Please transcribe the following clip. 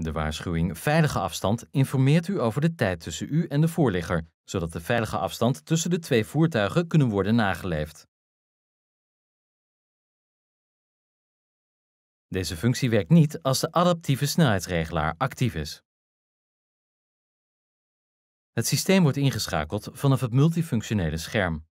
De waarschuwing Veilige afstand informeert u over de tijd tussen u en de voorligger, zodat de veilige afstand tussen de twee voertuigen kunnen worden nageleefd. Deze functie werkt niet als de adaptieve snelheidsregelaar actief is. Het systeem wordt ingeschakeld vanaf het multifunctionele scherm.